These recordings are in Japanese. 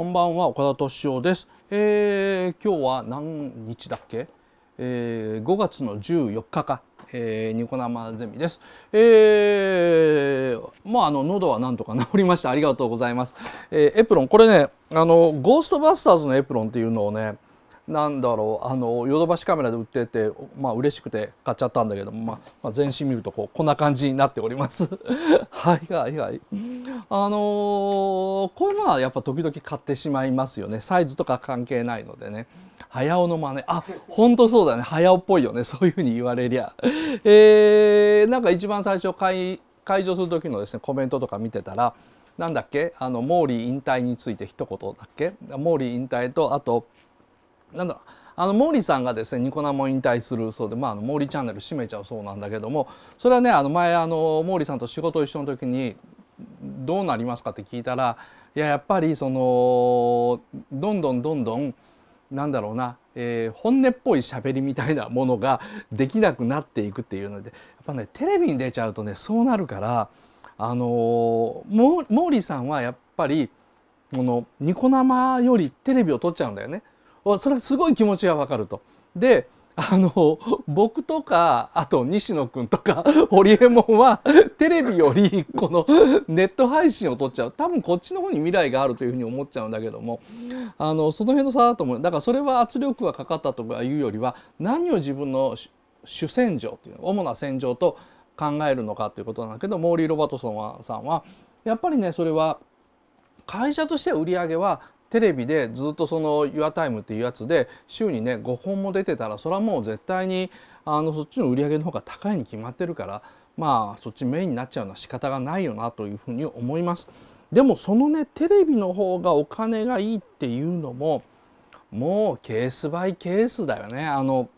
こんばんは岡田敏夫です、えー、今日は何日だっけ、えー、5月の14日か、えー、ニコ生ゼミです、えー、まああの喉はなんとか治りましたありがとうございます、えー、エプロンこれねあのゴーストバスターズのエプロンっていうのをねなんだろうあのヨドバシカメラで売っててまあ嬉しくて買っちゃったんだけど、まあ、まあ、全身見るとこうこんな感じになっております はいはいはいあのー、これまあやっぱ時々買ってしまいますよねサイズとか関係ないのでね早尾の真似あ本当そうだね早尾っぽいよねそういうふうに言われりゃえー、なんか一番最初買い解除する時のですねコメントとか見てたらなんだっけあのモーリー引退について一言だっけモーリー引退とあとなんだあの毛利さんがですねニコ生を引退するそうで、まあ、あの毛利チャンネル閉めちゃうそうなんだけどもそれはねあの前あの毛利さんと仕事一緒の時にどうなりますかって聞いたらいややっぱりそのどんどんどんどんなんだろうな、えー、本音っぽい喋りみたいなものが できなくなっていくっていうのでやっぱねテレビに出ちゃうとねそうなるからあのー、毛利さんはやっぱりこのニコ生よりテレビを撮っちゃうんだよね。それはすごい気持ちがわかると。であの僕とかあと西野君とか 堀エモ門はテレビよりこの ネット配信を取っちゃう多分こっちの方に未来があるというふうに思っちゃうんだけどもあのその辺の差だと思うだからそれは圧力がかかったとかいうよりは何を自分の主戦場っていう主な戦場と考えるのかということなんだけどモーリー・ロバートソンさんはやっぱりねそれは会社として売り上げはテレビでずっとその「YourTime」っていうやつで週にね5本も出てたらそれはもう絶対にあのそっちの売り上げの方が高いに決まってるからまあそっちメインになっちゃうのは仕方がないよなというふうに思います。でもそのねテレビの方がお金がいいっていうのももうケースバイケースだよね。あの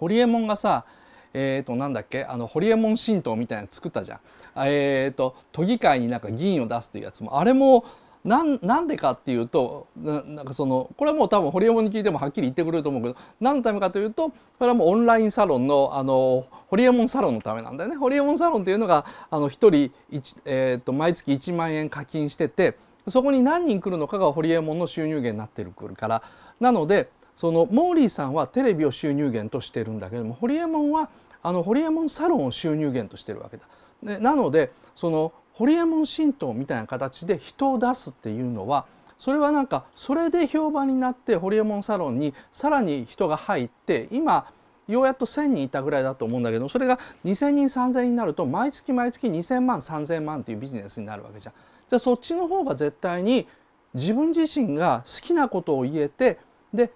ホリエモンがさえー、となんだっけあのホリエモン神道みたいなの作ったじゃん。えーと、と都議会になんか議員を出すというやつもあれもなんなんでかっていうとなんかそのこれはもう多分堀江門に聞いてもはっきり言ってくれると思うけど何のためかというとこれはもうオンラインサロンのあの堀江門サロンのためなんだよね。堀江門サロンっていうのがあの1人1、えーと、毎月1万円課金しててそこに何人来るのかが堀江門の収入源になってるからなのでそのモーリーさんはテレビを収入源としてるんだけども堀江門はあのホリエモンサロンを収入源としてるわけだ。でなのでそのホリエモン神道みたいな形で人を出すっていうのはそれはなんかそれで評判になってホリエモンサロンにさらに人が入って今ようやっと1,000人いたぐらいだと思うんだけどそれが2,000人3,000人になると毎月毎月2,000万3,000万っていうビジネスになるわけじゃん。じゃあそっちの方が絶対に自分自身が好きなことを言えてで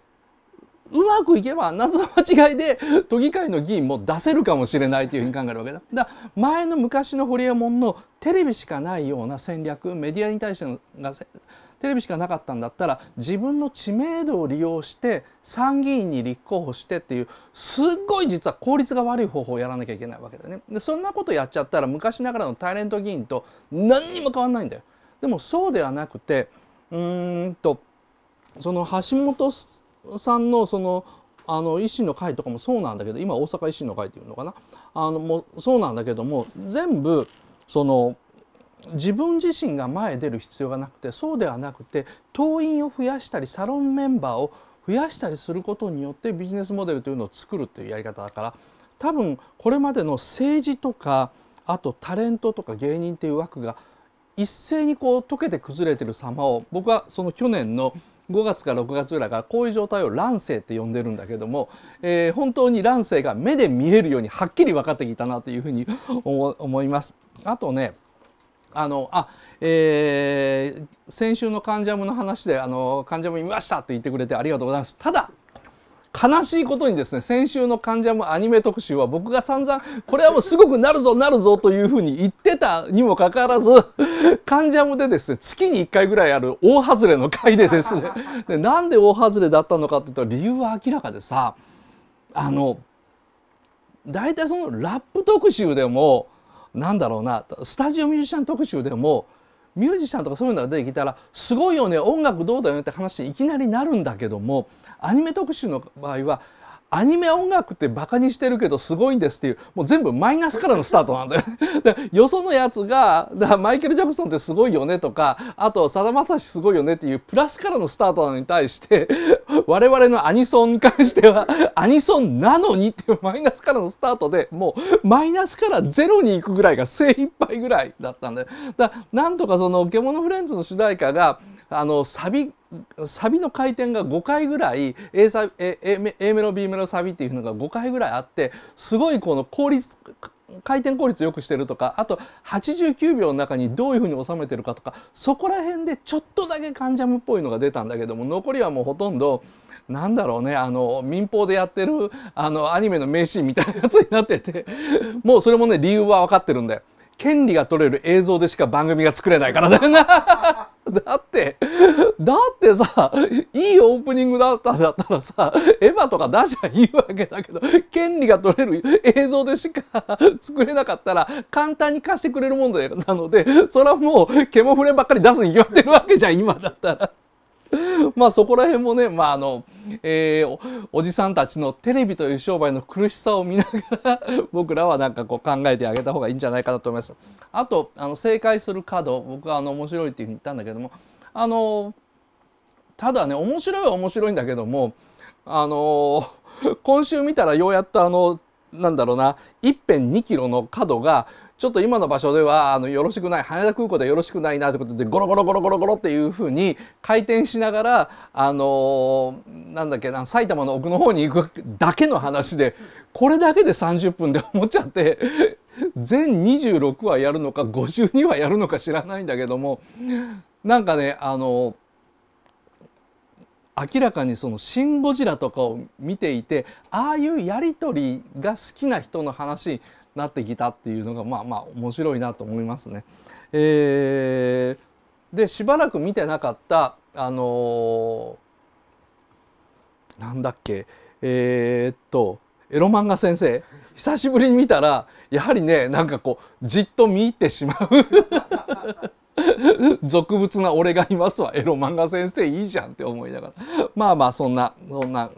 うまくいけば謎の間違いで都議会の議員も出せるかもしれないというふうに考えるわけだ。だ前の昔の堀モ門のテレビしかないような戦略メディアに対してのがテレビしかなかったんだったら自分の知名度を利用して参議院に立候補してっていうすっごい実は効率が悪い方法をやらなきゃいけないわけだよね。でそんなことやっちゃったら昔ながらのタレント議員と何にも変わんないんだよ。でもそうではなくてうーんとその橋本さんのそのあの維新の会とかもそうなんだけど今大阪維新の会っていうのかなあのもうそうなんだけども全部その自分自身が前へ出る必要がなくてそうではなくて党員を増やしたりサロンメンバーを増やしたりすることによってビジネスモデルというのを作るというやり方だから多分これまでの政治とかあとタレントとか芸人っていう枠が一斉にこう溶けて崩れてる様を僕はその去年の5月か6月ぐらいからこういう状態を卵世って呼んでるんだけども、えー、本当に卵世が目で見えるようにはっきり分かってきたなというふうに思います。あとねあのあえー、先週の患者もの話であの患者も見ましたって言ってくれてありがとうございます。ただ悲しいことにですね先週のジャム」アニメ特集は僕が散々これはもうすごくなるぞなるぞというふうに言ってたにもかかわらず ジャム」でですね月に1回ぐらいある大外れの回でですね でなんで大外れだったのかって言ったら理由は明らかでさあの大体そのラップ特集でもなんだろうなスタジオミュージシャン特集でもミュージシャンとかそういうのが出てきたらすごいよね音楽どうだよねって話いきなりなるんだけどもアニメ特集の場合はアニメ音楽ってバカにしてるけどすごいんですっていうもう全部マイナスからのスタートなんだよ よそのやつがだマイケル・ジャクソンってすごいよねとかあとさだまさしすごいよねっていうプラスからのスタートなのに対して 我々のアニソンに関しては アニソンなのにっていうマイナスからのスタートでもうマイナスからゼロに行くぐらいが精一杯ぐらいだったんだよ。だなんとかその「獣フレンズ」の主題歌があのサビサビの回転が5回ぐらい A, サビ A, A, A メロ B メロサビっていうのが5回ぐらいあってすごいこの効率回転効率よくしてるとかあと89秒の中にどういうふうに収めてるかとかそこら辺でちょっとだけカンジャムっぽいのが出たんだけども残りはもうほとんどなんだろうねあの民放でやってるあのアニメの名シーンみたいなやつになっててもうそれもね理由は分かってるんだよ。権利が取れる映像でしか番組が作れないからだよな。だって、だってさ、いいオープニングだったんだったらさ、エヴァとか出しゃいいわけだけど、権利が取れる映像でしか作れなかったら、簡単に貸してくれるもんだよ。なので、それはもう、毛も触ればっかり出すに決まってるわけじゃん、今だったら。まあそこら辺もね、まああの、えー、おじさんたちのテレビという商売の苦しさを見ながら 僕らはなんかこう考えてあげた方がいいんじゃないかなと思います。あとあの正解する角僕はあの面白いっていうに言ったんだけどもあのただね面白いは面白いんだけどもあの今週見たらようやっとあのなんだろうな1辺2キロの角がちょっと今の場所ではあのよろしくない羽田空港ではよろしくないなということでゴロゴロゴロゴロゴロっていうふうに回転しながらあのー、なんだっけな埼玉の奥の方に行くだけの話でこれだけで30分で思っちゃって全26話やるのか52話やるのか知らないんだけどもなんかねあのー明らかにその「シン・ゴジラ」とかを見ていてああいうやり取りが好きな人の話なってきたっていうのがまあまあ面白いなと思いますね。えー、でしばらく見てなかったあのー、なんだっけえー、っとエロ漫画先生久しぶりに見たらやはりねなんかこうじっと見入ってしまう 俗物な俺がいますわエロ漫画先生いいじゃんって思いながらまあまあそんなそんな、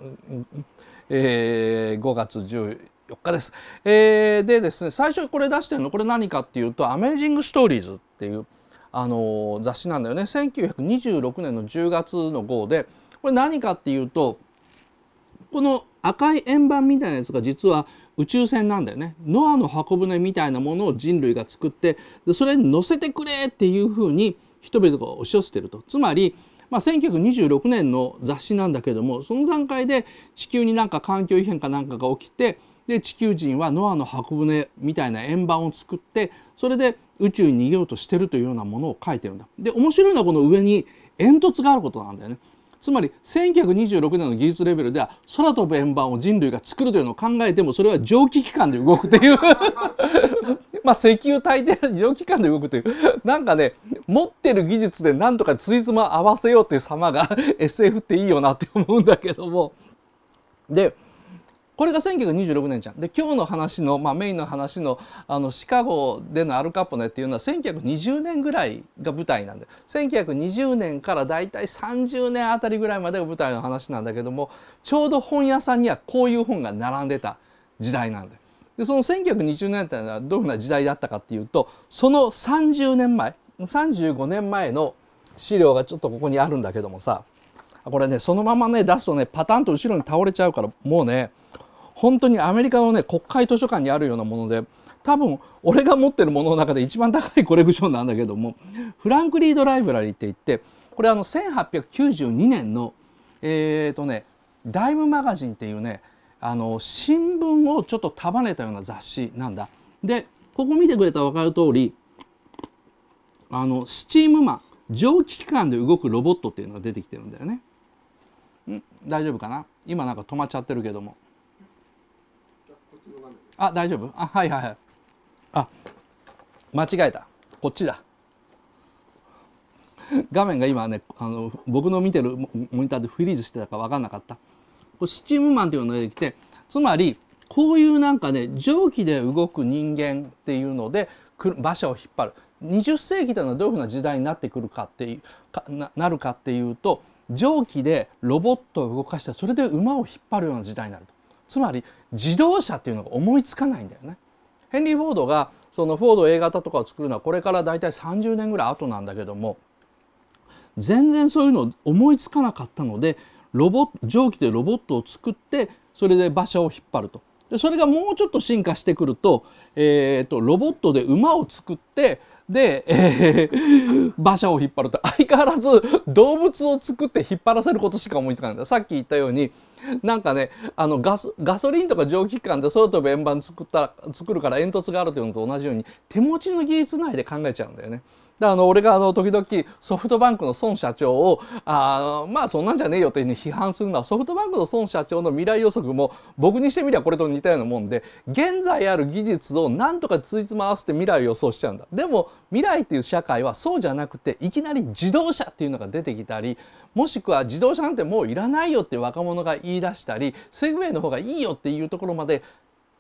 えー、5月1日4日です。えー、でですね最初これ出してるのこれ何かっていうと「アメージング・ストーリーズ」っていう、あの雑誌なんだよね1926年の10月の号でこれ何かっていうとこの赤い円盤みたいなやつが実は宇宙船なんだよねノアの箱舟みたいなものを人類が作ってでそれに乗せてくれっていうふうに人々が押し寄せてるとつまり、まあ、1926年の雑誌なんだけどもその段階で地球になんか環境異変かなんかが起きてで地球人はノアの箱舟みたいな円盤を作ってそれで宇宙に逃げようとしてるというようなものを書いてるんだ。で面白いのはこの上に煙突があることなんだよね。つまり1926年の技術レベルでは空飛ぶ円盤を人類が作るというのを考えてもそれは蒸気機関で動くという まあ石油大抵蒸気機関で動くというなんかね持ってる技術でなんとかついつま合わせようという様が SF っていいよなって思うんだけどもでこれが1926年じゃん。で今日の話の、まあ、メインの話のあのシカゴでのアルカポネっていうのは1920年ぐらいが舞台なんで1920年からだいたい30年あたりぐらいまでが舞台の話なんだけどもちょうど本屋さんにはこういう本が並んでた時代なんででその1920年ってのはどういうふうな時代だったかっていうとその30年前35年前の資料がちょっとここにあるんだけどもさこれねそのままね出すとねパタンと後ろに倒れちゃうからもうね本当にアメリカのね国会図書館にあるようなもので多分俺が持ってるものの中で一番高いコレクションなんだけどもフランク・リード・ライブラリーって言ってこれあの1892年のえっ、ー、とね「ダイムマガジン」っていうねあの新聞をちょっと束ねたような雑誌なんだ。でここ見てくれたら分かる通りあのスチームマン蒸気機関で動くロボットっていうのが出てきてるんだよね。ん大丈夫かな今なんか止まっちゃってるけども。あ大丈夫あはいはいはいあ間違えたこっちだ画面が今ねあの僕の見てるモニターでフリーズしてたか分かんなかったこれスチームマンていうのがてきてつまりこういうなんかね蒸気で動く人間っていうので馬車を引っ張る20世紀というのはどういうふうな時代になってくるかっていうななるかっていうと蒸気でロボットを動かしてそれで馬を引っ張るような時代になると。つまり自動車っていうのが思いつかないんだよね。ヘンリー・フォードがそのフォード A 型とかを作るのはこれから大体30年ぐらい後なんだけども全然そういうのを思いつかなかったのでロボ蒸気でロボットを作ってそれで馬車を引っ張るとでそれがもうちょっと進化してくると,、えーとロボットで馬を作ってで、えー、馬車を引っ張ると相変わらず動物を作って引っ張らせることしか思いつかないんださっき言ったようになんかねあのガソリンとか蒸気機関で空飛ぶ円盤作った作るから煙突があるというのと同じように手持ちの技術内で考えちゃうんだよね。であの俺があの時々ソフトバンクの孫社長をあまあそんなんじゃねえよって批判するのはソフトバンクの孫社長の未来予測も僕にしてみればこれと似たようなもんで現在ある技術をなんとかついつま合わせて未来を予想しちゃうんだ。でも未来っていう社会はそうじゃなくていきなり自動車っていうのが出てきたりもしくは自動車なんてもういらないよって若者が言い出したりセグウェイの方がいいよっていうところまで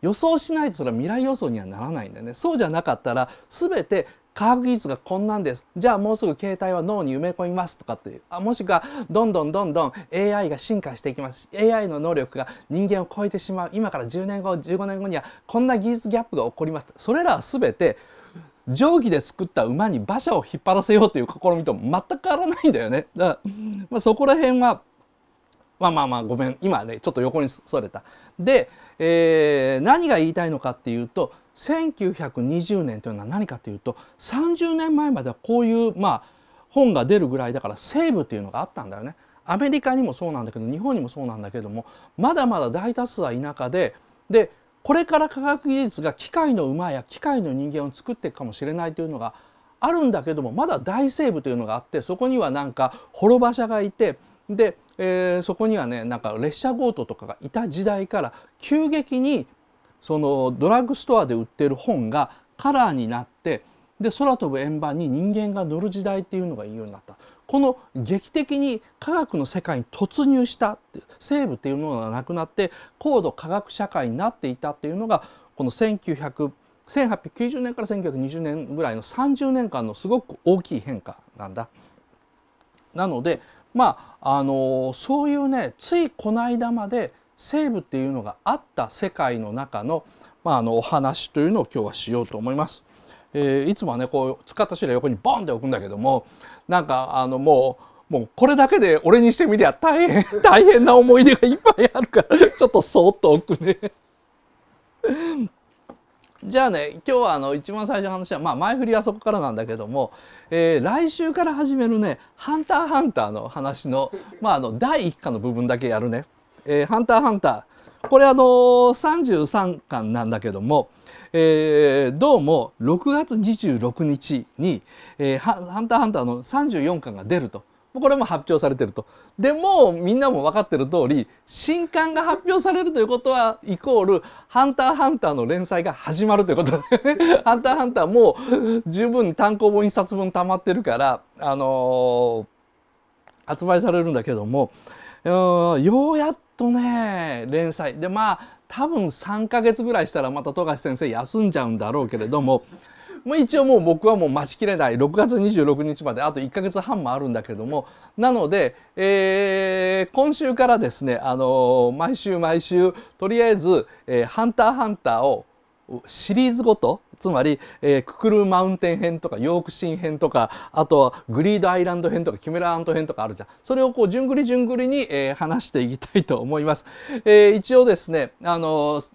予想しないとそれは未来予想にはならないんだよねそうじゃなかったら全て科学技術がこんなんですじゃあもうすぐ携帯は脳に埋め込みますとかっていうあもしくはどんどんどんどん AI が進化していきます AI の能力が人間を超えてしまう今から10年後15年後にはこんな技術ギャップが起こりますそれらは全て定規で作った馬に馬車を引っ張らせようという試みと全く変わらないんだよねだから、まあ、そこら辺はまあまあまあごめん今ねちょっと横にそれた。で、えー、何が言いたいのかっていうと1920年というのは何かというと30年前まではこういうまあ本が出るぐらいだから西部とっていうのがあったんだよね。アメリカにもそうなんだけど日本にもそうなんだけどもまだまだ大多数は田舎ででこれから科学技術が機械の馬や機械の人間を作っていくかもしれないというのがあるんだけどもまだ大西部というのがあってそこにはなんか滅場者がいてでえー、そこにはねなんか列車強盗とかがいた時代から急激にそのドラッグストアで売ってる本がカラーになってで空飛ぶ円盤に人間が乗る時代っていうのがいいようになったこの劇的に科学の世界に突入したって生部っていうものがなくなって高度科学社会になっていたっていうのがこの1 1890年から1920年ぐらいの30年間のすごく大きい変化なんだ。なのでまああのそういうねついこの間まで西部っていうのがあった世界の中の,、まあ、あのお話というのを今日はしようと思います。えー、いつもはねこう使った資料横にボンって置くんだけどもなんかあのもうもうこれだけで俺にしてみりゃ大変 大変な思い出がいっぱいあるからちょっとそーっと置くね。じゃあね今日はあの一番最初の話は、まあ、前振りはそこからなんだけども、えー、来週から始めるね「ハンターハンター」の話の,、まあ、あの第1課の部分だけやるね。えー、ハンターハンターこれあのー、33巻なんだけども、えー、どうも6月26日に、えー、ハンターハンターの34巻が出ると。これも発表されてると。でもみんなも分かってる通り新刊が発表されるということはイコール「ハンターハンター」の連載が始まるということで 「ハンターハンターもう十分単行本1冊分溜まってるから、あのー、発売されるんだけどもようやっとね連載でまあ多分3ヶ月ぐらいしたらまた富樫先生休んじゃうんだろうけれども。一応もう僕はもう待ちきれない6月26日まであと1か月半もあるんだけどもなので、えー、今週からですね、あのー、毎週毎週とりあえず「えー、ハンター×ハンター」をシリーズごとつまり、えー、ククルマウンテン編とかヨークシン編とかあとはグリードアイランド編とかキメラアント編とかあるじゃんそれをこう順繰り順繰りに、えー、話していきたいと思います。えー、一応ですね、あのー、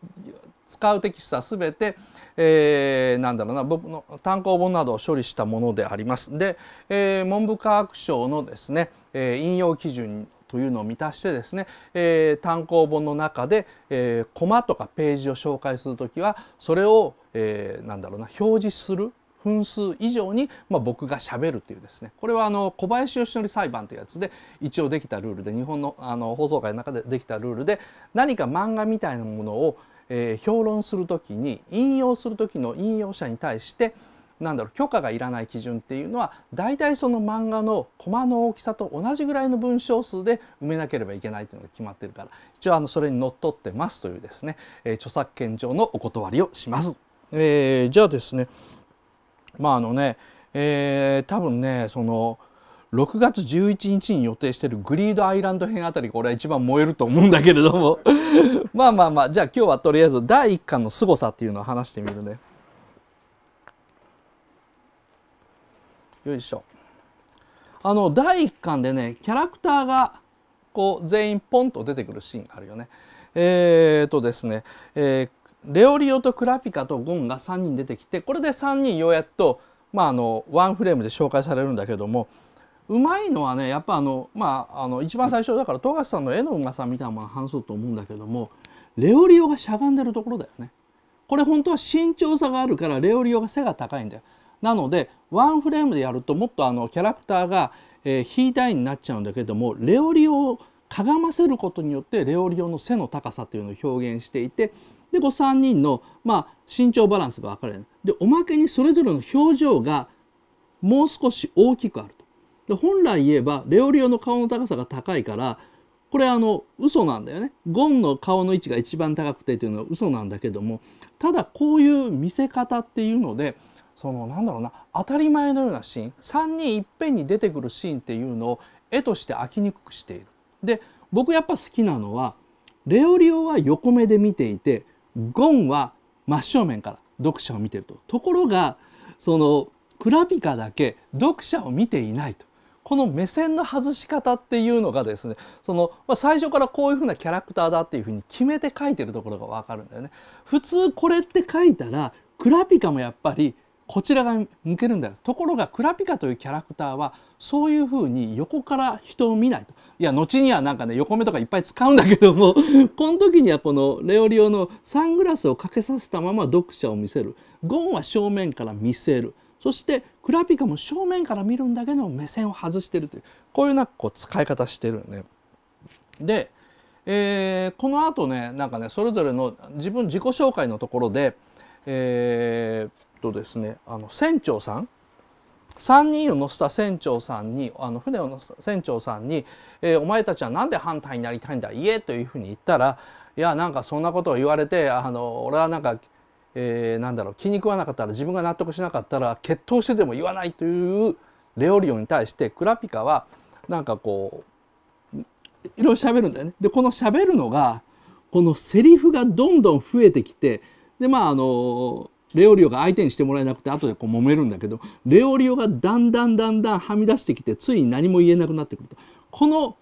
使うテキストは全て、えー、なんだろうな僕の単行本などを処理したものであります。で、えー、文部科学省のですね、えー、引用基準というのを満たしてですね、えー、単行本の中で、えー、コマとかページを紹介する時はそれを、えー、なんだろうな表示する分数以上に、まあ、僕がしゃべるというですねこれはあの小林義則裁判というやつで一応できたルールで日本のあの放送会の中でできたルールで何か漫画みたいなものをえー、評論する時に引用する時の引用者に対してなんだろう許可がいらない基準っていうのは大体その漫画のコマの大きさと同じぐらいの文章数で埋めなければいけないというのが決まってるから一応あのそれにのっとってますというですね、えー、著作権上のお断りをします。えー、じゃあですねまああのね、えー、多分ねその6月11日に予定してるグリードアイランド編あたりこれは一番燃えると思うんだけれども まあまあまあじゃあ今日はとりあえず第1巻の凄さっていうのを話してみるねよいしょあの第1巻でねキャラクターがこう全員ポンと出てくるシーンあるよねえー、とですね、えー、レオリオとクラピカとゴンが3人出てきてこれで3人ようやっとまああのワンフレームで紹介されるんだけどもうまいのはねやっぱあのまああの一番最初だから富樫さんの絵のうまさみたいなもの話そうと思うんだけどもレオリオがしゃがんでるところだよね。これ本当は身長差があるからレオリオが背が高いんだよ。なのでワンフレームでやるともっとあのキャラクターが、えー、引ーたいになっちゃうんだけどもレオリオをかがませることによってレオリオの背の高さというのを表現していてでこう3人の、まあ、身長バランスが分かれるでおまけにそれぞれの表情がもう少し大きくあるで本来言えばレオリオの顔の高さが高いからこれあの嘘なんだよねゴンの顔の位置が一番高くてというのは嘘なんだけどもただこういう見せ方っていうのでそのなんだろうな当たり前のようなシーン3人いっぺんに出てくるシーンっていうのを絵として飽きにくくしている。で僕やっぱ好きなのはレオリオは横目で見ていてゴンは真正面から読者を見てると。ところがそのクラピカだけ読者を見ていないと。この目線の外し方っていうのがですねその、まあ、最初からこういうふうなキャラクターだっていうふうに決めて書いてるところが分かるんだよね。普通これって書いたらクラピカもやっぱりこちらが向けるんだよところがクラピカというキャラクターはそういうふうに横から人を見ないといや後にはなんかね横目とかいっぱい使うんだけども この時にはこのレオリオのサングラスをかけさせたまま読者を見せるゴンは正面から見せるそしてクラピカも正面から見るんだけど目線を外してるというこういうなんかこう使い方してるよね。で、えー、このあとねなんかねそれぞれの自分自己紹介のところでえー、とですねあの船長さん3人を乗せた船長さんにあの船を乗せた船長さんに、えー、お前たちは何で反対になりたいんだ言え」というふうに言ったら「いやなんかそんなことを言われてあの俺はなんかえー、なんだろう気に食わなかったら自分が納得しなかったら決闘してでも言わないというレオリオに対してクラピカはなんかこういろいろ喋るんだよね。でこの喋るのがこのセリフがどんどん増えてきてでまああのレオリオが相手にしてもらえなくて後でこう揉めるんだけどレオリオがだんだんだんだんはみ出してきてついに何も言えなくなってくるとこの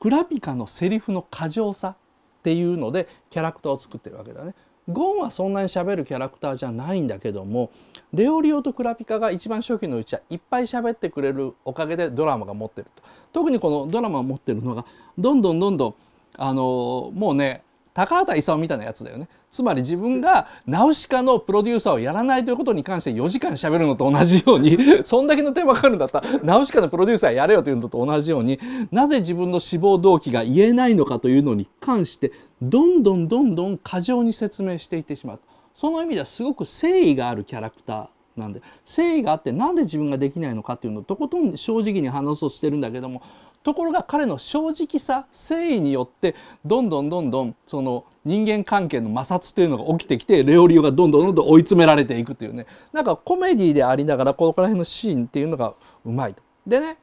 クラピカのセリフの過剰さっていうのでキャラクターを作ってるわけだね。ゴンはそんなにしゃべるキャラクターじゃないんだけどもレオリオとクラピカが一番初期のうちはいっぱい喋ってくれるおかげでドラマが持ってると特にこのドラマを持ってるのがどんどんどんどんあのもうね高畑勲みたいなやつだよねつまり自分がナウシカのプロデューサーをやらないということに関して4時間しゃべるのと同じように そんだけの手間かかるんだったらナウシカのプロデューサーやれよというのと同じようになぜ自分の志望動機が言えないのかというのに関してどんどんどんどん過剰に説明していってしまうその意味ではすごく誠意があるキャラクターなんで誠意があってなんで自分ができないのかっていうのをとことん正直に話そうとしてるんだけどもところが彼の正直さ誠意によってどんどんどんどんその人間関係の摩擦というのが起きてきてレオリオがどんどんどんどん追い詰められていくというねなんかコメディでありながらここら辺のシーンっていうのがうまいと。でね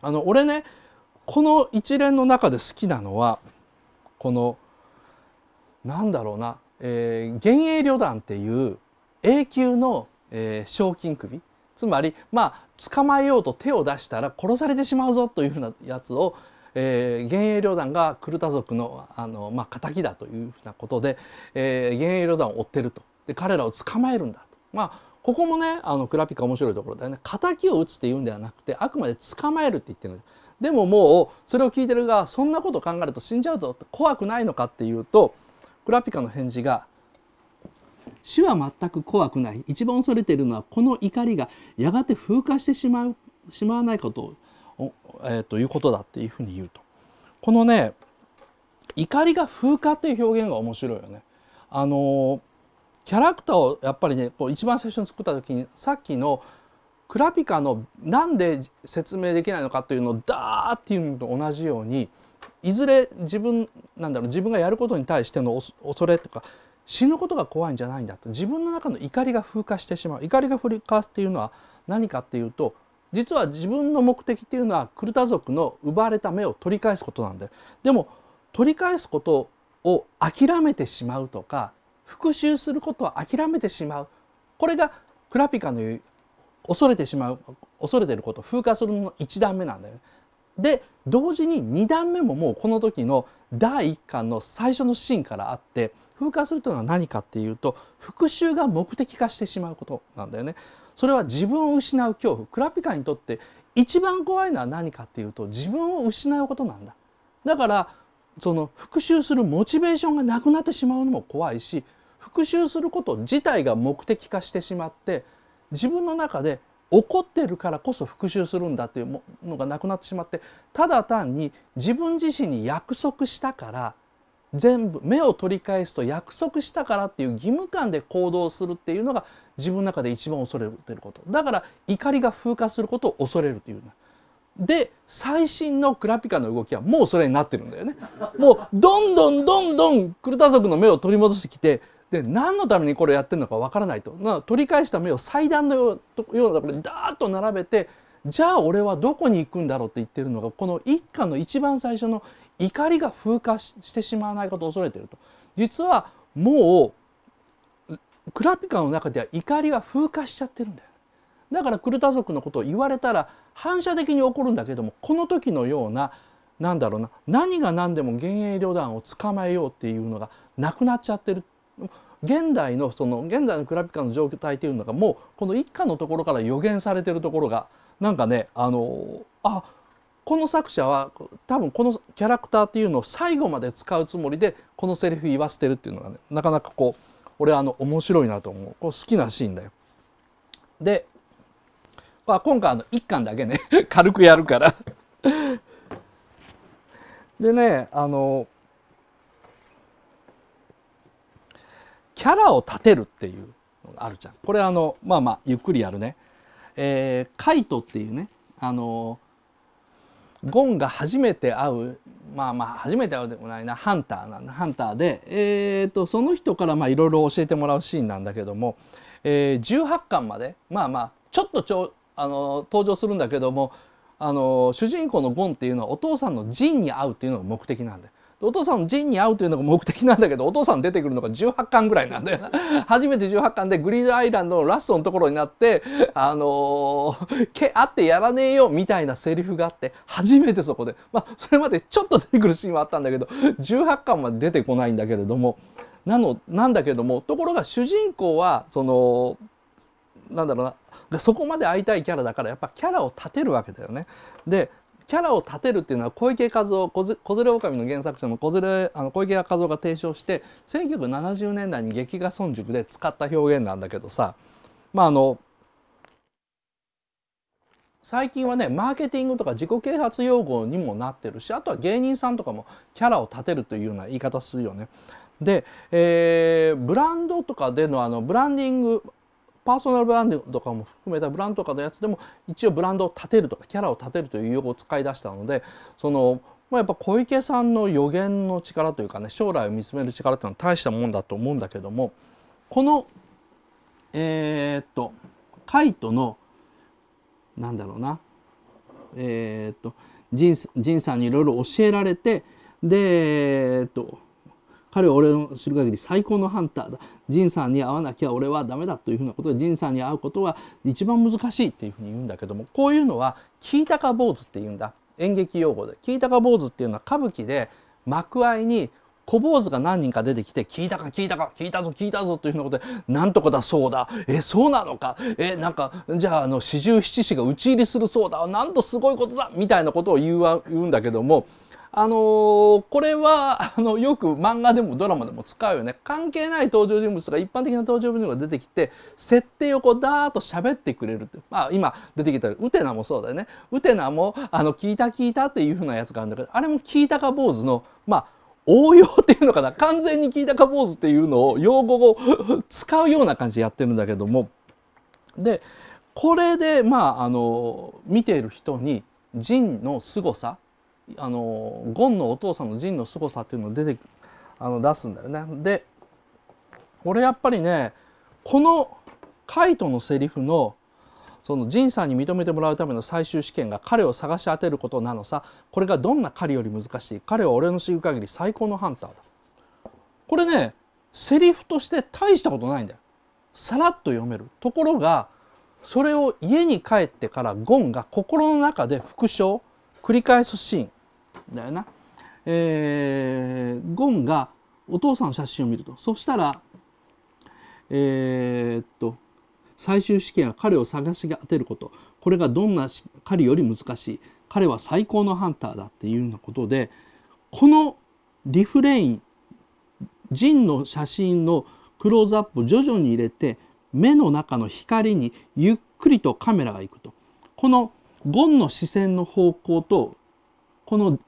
あの俺ねこの一連の中で好きなのはこのなんだろうな、えー、幻影旅団っていう永久の、えー、賞金首つまりまあ捕まえようと手を出したら殺されてしまうぞというふうなやつを、えー、幻影旅団がクルタ族のあの、まあ、敵だというふうなことで、えー、幻影旅団を追ってるとで彼らを捕まえるんだと。まあここもねあのクラピカ面白いところだよね敵を打つっていうんではなくてあくまで捕まえるって言ってるでももうそれを聞いてるがそんなこと考えると死んじゃうぞって怖くないのかっていうとクラピカの返事が主は全く怖くない一番恐れているのはこの怒りがやがて風化してしまうしまわないことを、えー、ということだっていうふうに言うとこのね怒りが風化っていう表現が面白いよね。あのキャラクターをやっぱりねこう一番最初に作った時にさっきのクラピカのなんで説明できないのかというのをダーっていうのと同じようにいずれ自分なんだろう自分がやることに対しての恐れとか死ぬことが怖いんじゃないんだと自分の中の怒りが風化してしまう怒りが風化っていうのは何かっていうと実は自分の目的っていうのはクルタ族の奪われた目を取り返すことなんだよでも取り返すことを諦めてしまうとか復讐することを諦めてしまうこれがクラピカの言う恐れてしまう恐れてること風化するのの1段目なんだよね。で同時に2段目ももうこの時の第1巻の最初のシーンからあって風化するというのは何かっていうと復讐が目的化してしまうことなんだよね。それは自分を失う恐怖クラピカにとって一番怖いのは何かっていうと自分を失うことなんだ。だからその復讐するモチベーションがなくなってしまうのも怖いし復讐すること自体が目的化してしまって自分の中で怒ってるからこそ復讐するんだというのがなくなってしまってただ単に自分自身に約束したから全部目を取り返すと約束したからっていう義務感で行動するっていうのが自分の中で一番恐れてることだから怒りが風化することを恐れるというで最新のクラピカの動きはもうそれになってるんだよねもうどんどんどんどんクルタ族の目を取り戻してきてで何のためにこれやってるのかわからないとな取り返した目を祭壇のようなところにダーッと並べてじゃあ俺はどこに行くんだろうって言ってるのがこの一家の一番最初の怒りが風化してしまわないことを恐れてると実はもうクラピカの中では怒りが風化しちゃってるんだよ、だからクルタ族のことを言われたら反射的に起こるんだけどもこの時のような何だろうな何が何でも幻影旅団を捕まえようっていうのがなくなっちゃってる現代のその現在のクラピカの状態というのがもうこの一家のところから予言されてるところがなんかねあのあこの作者は多分このキャラクターっていうのを最後まで使うつもりでこのセリフ言わせてるっていうのがねなかなかこう俺あの面白いなと思うこう好きなシーンだよ。で、まあ、今回あの1巻だけね 軽くやるからでねあのキャラを立てるっていうのがあるじゃんこれあのまあまあゆっくりやるね、えー、カイトっていうねあのゴンが初めて会うまあまあ初めて会うでもないなハンターなんだハンターで、えーと、その人からいろいろ教えてもらうシーンなんだけども、えー、18巻までまあまあちょっとちょあの登場するんだけどもあの主人公のゴンっていうのはお父さんのジンに会うっていうのが目的なんだよ。お父さんジンに会うというのが目的なんだけどお父さん出てくるのが18巻ぐらいなんだよな初めて18巻でグリーンアイランドのラストのところになってあのー、け会ってやらねえよみたいなセリフがあって初めてそこでまあそれまでちょっと出てくるシーンはあったんだけど18巻は出てこないんだけれどもなのなんだけどもところが主人公はそのなんだろうなそこまで会いたいキャラだからやっぱキャラを立てるわけだよね。でキャラを立てるっていうのは小池和夫小連れ狼の原作者の小あの小池和夫が提唱して1970年代に劇画村塾で使った表現なんだけどさまああの最近はねマーケティングとか自己啓発用語にもなってるしあとは芸人さんとかもキャラを立てるというような言い方するよね。で、えー、ブランドとかでのあのブランディングパーソナルブランドとかも含めたブランドとかのやつでも一応ブランドを立てるとかキャラを立てるという用語を使い出したのでそのまあ、やっぱ小池さんの予言の力というかね将来を見つめる力っていうのは大したもんだと思うんだけどもこのえー、っとカイトのなんだろうなえー、っと仁さんにいろいろ教えられてでえー、っと彼は俺の知る限り最高のハンターだ仁さんに会わなきゃ俺はダメだというふうなことで仁さんに会うことは一番難しいっていうふうに言うんだけどもこういうのは聞いたか坊主って言うんだ演劇用語で聞いたか坊主っていうのは歌舞伎で幕間に小坊主が何人か出てきて「聞いたか聞いたか聞いたぞ聞いたぞ」というふうなことで「なんとかだそうだえそうなのかえなんかじゃああの四十七士が討ち入りするそうだなんとすごいことだ」みたいなことを言う言うんだけどもあのー、これはあのよく漫画でもドラマでも使うよね関係ない登場人物が一般的な登場人物が出てきて設定をこうダーッと喋ってくれるって、まあ、今出てきたウテナもそうだよねウテナもあの聞いた聞いたっていうふうなやつがあるんだけどあれも聞いたか坊主のまあ応用っていうのかな完全に聞いたか坊主っていうのを用語を 使うような感じでやってるんだけどもでこれでまああの見ている人に仁の凄さあのゴンのお父さんのジンの凄さっていうのを出てあの出すんだよね。で俺やっぱりねこのカイトのセリフのその仁さんに認めてもらうための最終試験が彼を探し当てることなのさこれがどんな彼より難しい彼は俺の知る限り最高のハンターだこれねセリフとして大したことないんだよさらっと読めるところがそれを家に帰ってからゴンが心の中で復唱繰り返すシーンだよな、えー、ゴンがお父さんの写真を見るとそしたらえー、っと最終試験は彼を探し当てることこれがどんな彼より難しい彼は最高のハンターだっていうようなことでこのリフレインジンの写真のクローズアップを徐々に入れて目の中の光にゆっくりとカメラがいくとこのゴンの視線の方向とこの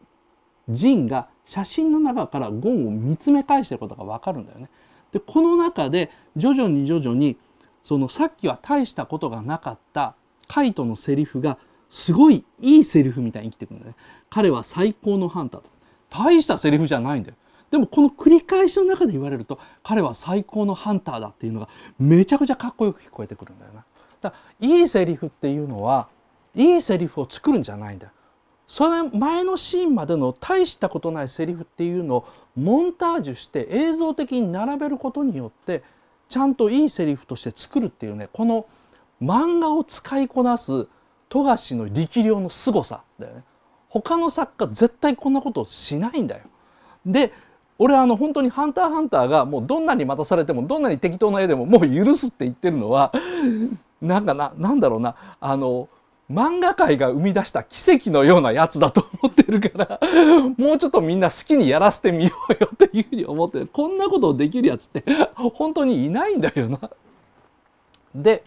ジンが写真の中からゴンを見つめ返していることがわかるんだよね。でこの中で徐々に徐々にそのさっきは大したことがなかったカイトのセリフがすごいいいセリフみたいに生きてくるんだね。彼は最高のハンターだ。大したセリフじゃないんだよ。でもこの繰り返しの中で言われると彼は最高のハンターだっていうのがめちゃくちゃかっこよく聞こえてくるんだよな。だいいセリフっていうのはいいセリフを作るんじゃないんだよ。その前のシーンまでの大したことないセリフっていうのをモンタージュして映像的に並べることによってちゃんといいセリフとして作るっていうねこの漫画を使いこなす富樫の力量の凄さだよね他の作家絶対こんなことしないんだよ。で俺あの本当に「ハンターハンター」がもうどんなに待たされてもどんなに適当な絵でももう許すって言ってるのはなんかななんだろうなあの漫画界が生み出した奇跡のようなやつだと思ってるから もうちょっとみんな好きにやらせてみようよっていうふうに思ってこんなことをできるやつって本当にいないんだよな。で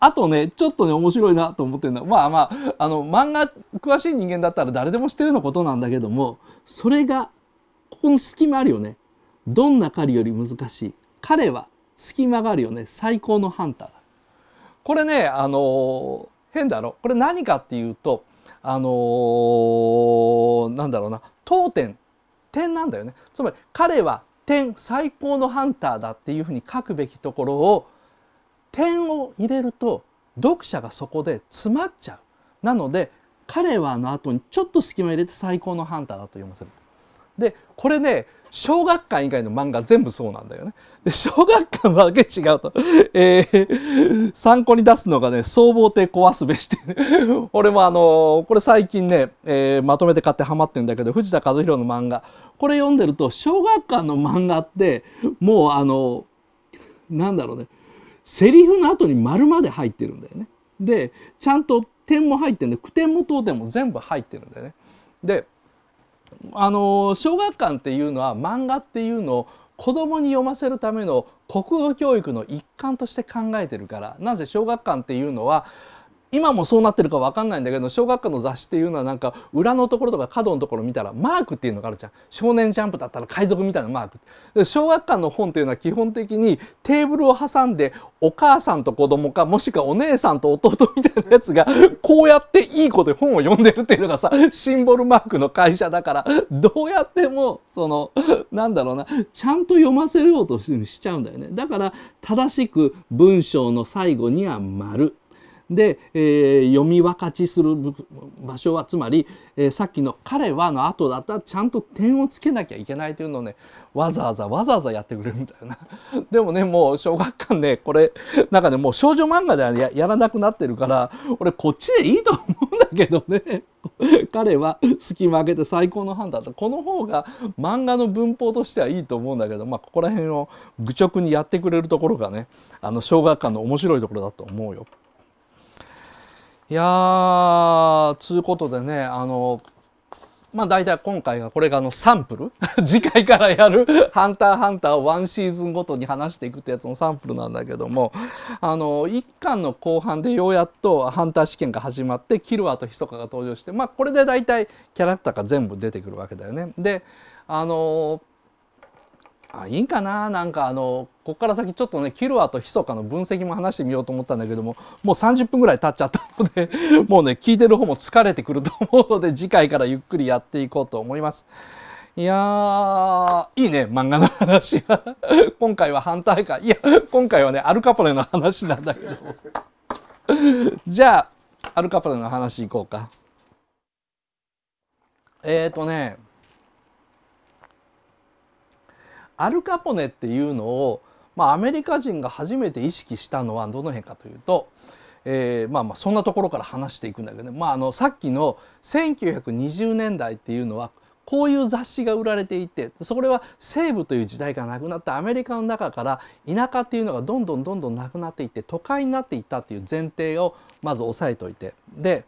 あとねちょっとね面白いなと思ってるのはまあまああの漫画詳しい人間だったら誰でも知ってるのことなんだけどもそれがここに隙間あるよね。どんな狩りより難しい彼は隙間があるよね最高のハンターこれねあのー変だろこれ何かっていうとあのー、なんだろうな当店点なんだよねつまり彼は点最高のハンターだっていうふうに書くべきところを点を入れると読者がそこで詰まっちゃうなので彼はの後にちょっと隙間入れて最高のハンターだと読ませるでこれね小学館以外の漫画全部そうなんだよね。で小学館はけ違うと、えー、参考に出すのがね総合亭壊すべしって 俺もあのー、これ最近ね、えー、まとめて買ってハマってるんだけど藤田和弘の漫画これ読んでると小学館の漫画ってもうあのー、なんだろうねセリフの後に丸まで入ってるんだよね。でちゃんと点も入ってるんで句点も当点も全部入ってるんだよね。であの小学館っていうのは漫画っていうのを子供に読ませるための国語教育の一環として考えてるからなぜ小学館っていうのは今もそうなってるか分かんないんだけど小学館の雑誌っていうのはなんか裏のところとか角のところ見たらマークっていうのがあるじゃん少年ジャンプだったら海賊みたいなマーク小学館の本っていうのは基本的にテーブルを挟んでお母さんと子供かもしくはお姉さんと弟みたいなやつがこうやっていい子で本を読んでるっていうのがさシンボルマークの会社だからどうやってもそのなんだろうなちゃんと読ませようとしちゃうんだよねだから正しく文章の最後には丸で、えー、読み分かちする場所はつまり、えー、さっきの「彼は」の後だったらちゃんと点をつけなきゃいけないというのをねわざわざわざわざやってくれるみたいな でもねもう小学館ねこれなんかねもう少女漫画ではやらなくなってるから俺こっちでいいと思うんだけどね 彼は隙間開けて最高の判断だったこの方が漫画の文法としてはいいと思うんだけど、まあ、ここら辺を愚直にやってくれるところがねあの小学館の面白いところだと思うよ。いやー、つうことでね、あの、まあ大体今回がこれがあのサンプル 次回からやる ハンターハンターを1シーズンごとに話していくってやつのサンプルなんだけども、あの、1巻の後半でようやっとハンター試験が始まって、キルアとヒソカが登場して、まあこれで大体キャラクターが全部出てくるわけだよね。で、あのーあいいかななんかあのここから先ちょっとねキルアとヒソカの分析も話してみようと思ったんだけどももう30分ぐらい経っちゃったので もうね聞いてる方も疲れてくると思うので次回からゆっくりやっていこうと思います。いやー、いいね、漫画の話は。今回は反対か。いや、今回はね、アルカポレの話なんだけど。じゃあ、アルカポレの話いこうか。えっ、ー、とね、アルカポネっていうのを、まあ、アメリカ人が初めて意識したのはどの辺かというと、えー、まあまあそんなところから話していくんだけど、まあ、あのさっきの1920年代っていうのはこういう雑誌が売られていてそれは西部という時代がなくなったアメリカの中から田舎っていうのがどんどんどんどんなくなっていって都会になっていったっていう前提をまず押さえておいてで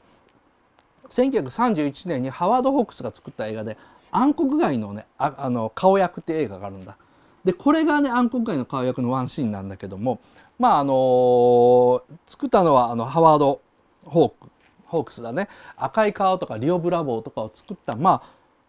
1931年にハワード・ホークスが作った映画で暗黒街のねああの顔役って映画があるんだでこれがね暗黒街の顔役のワンシーンなんだけどもまああのー、作ったのはあのハワード・ホークホークスだね「赤い顔」とか「リオ・ブラボー」とかを作ったまあ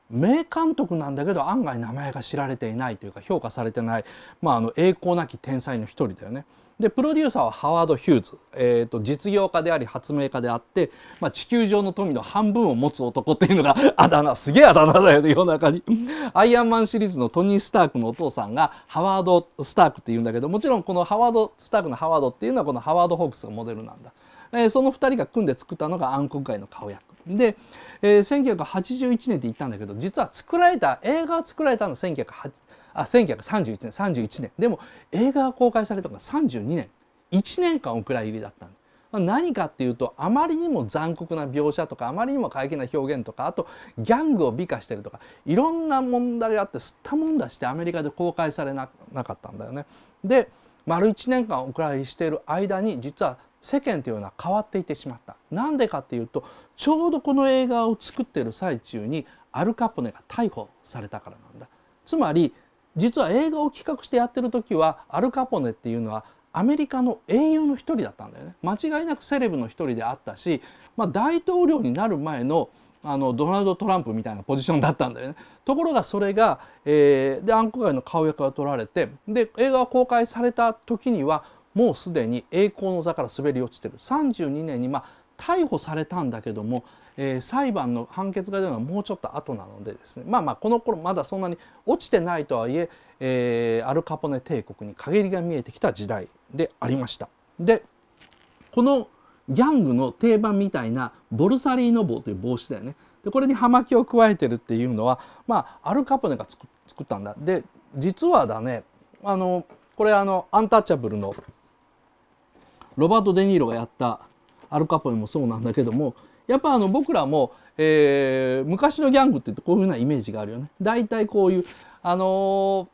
名監督なんだけど案外名前が知られていないというか評価されてない、まあ、あの栄光なき天才の一人だよね。でプロデューサーはハワード・ヒューズ、えーと、実業家であり発明家であって、まあ、地球上の富の半分を持つ男っていうのが あだ名すげえあだ名だよね世の中に。アイアンマンシリーズのトニー・スタークのお父さんがハワード・スタークっていうんだけどもちろんこのハワード・スタークのハワードっていうのはこのハワード・ホークスがモデルなんだ。えー、その2人が組んで作ったのが暗黒界の顔役。で、えー、1981年って言ったんだけど実は作られた映画が作られたの年。あ1931年31年でも映画が公開されたのが32年1年間お蔵入りだったんです。何かっていうとあまりにも残酷な描写とかあまりにも過激な表現とかあとギャングを美化してるとかいろんな問題があってすったもんだしてアメリカで公開されなかったんだよね。で丸1年間お蔵入りしている間に実は世間というのは変わっていってしまった。なんでかっていうとちょうどこの映画を作っている最中にアル・カポネが逮捕されたからなんだ。つまり実は映画を企画してやってる時はアル・カポネっていうのはアメリカの英雄の一人だったんだよね間違いなくセレブの一人であったし、まあ、大統領になる前のあのドナルド・トランプみたいなポジションだったんだよねところがそれが、えー、で暗黒街の顔役が取られてで映画が公開された時にはもうすでに栄光の座から滑り落ちてる32年にまあ逮捕されたんだけども、えー、裁判の判決が出るのはもうちょっと後なのでですねまあまあこの頃まだそんなに落ちてないとはいええー、アルカポネ帝国に陰りが見えてきた時代でありました。でこのギャングの定番みたいなボルサリーノ帽という帽子だよね。でこれに葉巻を加えてるっていうのは、まあ、アルカポネが作ったんだ。で実はだねあのこれあのアンタッチャブルのロバート・デ・ニーロがやったアルカポネもそうなんだけどもやっぱあの僕らも、えー、昔のギャングってこういうようなイメージがあるよね。大体こういう、あのー、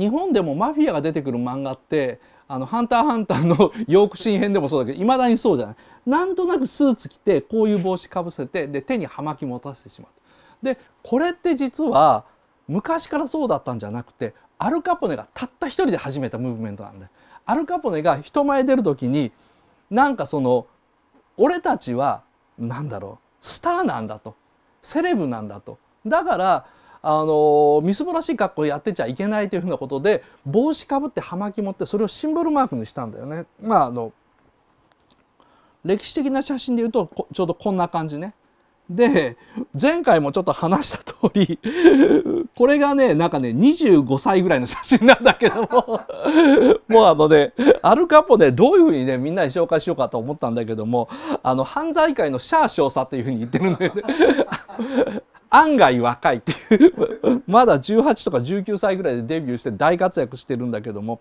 日本でもマフィアが出てくる漫画って「あのハンターハンター」の ヨークシン編でもそうだけどいまだにそうじゃないなんとなくスーツ着てこういう帽子かぶせてで手に葉巻持たせてしまうでこれって実は昔からそうだったんじゃなくてアルカポネがたった一人で始めたムーブメントなんよ。アルカポネが人前出る時に「なんかその俺たちは何だろうスターなんだとセレブなんだとだからあのみすぼらしい格好やってちゃいけないというふうなことで帽子かぶって葉巻持ってそれをシンボルマークにしたんだよね。まあ、あの歴史的な写真でいうとちょうどこんな感じねで前回もちょっと話した通り これがねなんかね25歳ぐらいの写真なんだけども もうあのねアルカポでどういうふうにねみんなに紹介しようかと思ったんだけどもあの犯罪界のシャー少佐っていうふうに言ってるんだよね。案外若いっていうまだ18とか19歳ぐらいでデビューして大活躍してるんだけども